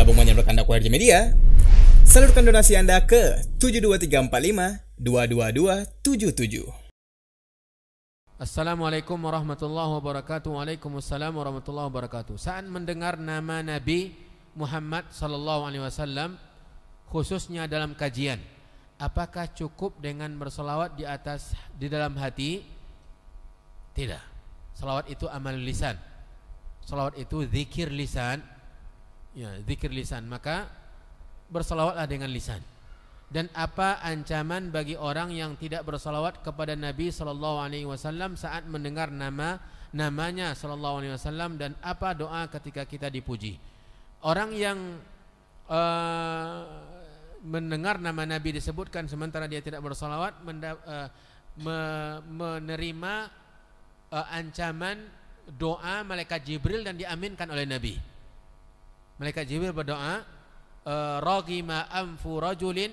bergabung menyambut Anda di Media. Salurkan donasi Anda ke 72345-22277. Assalamualaikum warahmatullahi wabarakatuh. Waalaikumsalam warahmatullahi wabarakatuh. Saat mendengar nama Nabi Muhammad sallallahu alaihi wasallam khususnya dalam kajian, apakah cukup dengan bersolawat di atas di dalam hati? Tidak. Salawat itu amal lisan. Salawat itu zikir lisan ya zikir lisan maka bersolawatlah dengan lisan dan apa ancaman bagi orang yang tidak bersolawat kepada Nabi Shallallahu Alaihi Wasallam saat mendengar nama namanya Shallallahu Alaihi Wasallam dan apa doa ketika kita dipuji orang yang uh, mendengar nama Nabi disebutkan sementara dia tidak bersolawat uh, me, menerima uh, ancaman doa malaikat Jibril dan diaminkan oleh Nabi Malaikat Jibril berdoa, e, "Ragima anfu rajulin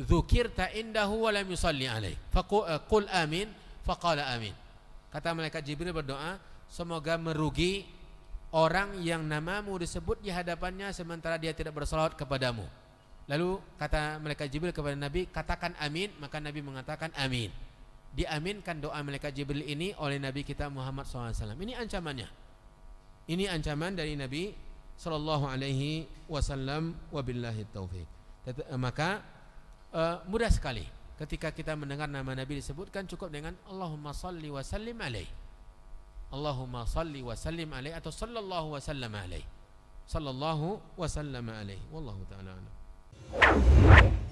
dzukirta indahu wa lam yusalli alaih." Faqul e, amin, faqala amin. Kata malaikat Jibril berdoa, semoga merugi orang yang namamu disebut di hadapannya sementara dia tidak bersalawat kepadamu. Lalu kata malaikat Jibril kepada Nabi, katakan amin, maka Nabi mengatakan amin. Diaminkan doa malaikat Jibril ini oleh Nabi kita Muhammad SAW. Ini ancamannya. Ini ancaman dari Nabi sallallahu alaihi wasallam wabillahi taufik. Eh, maka uh, mudah sekali ketika kita mendengar nama Nabi disebutkan cukup dengan Allahumma salli wa sallim alaih. Allahumma salli wa sallim alaih atau sallallahu wa sallam alaihi. Sallallahu wa sallam alaihi. Wallahu ta'ala alam.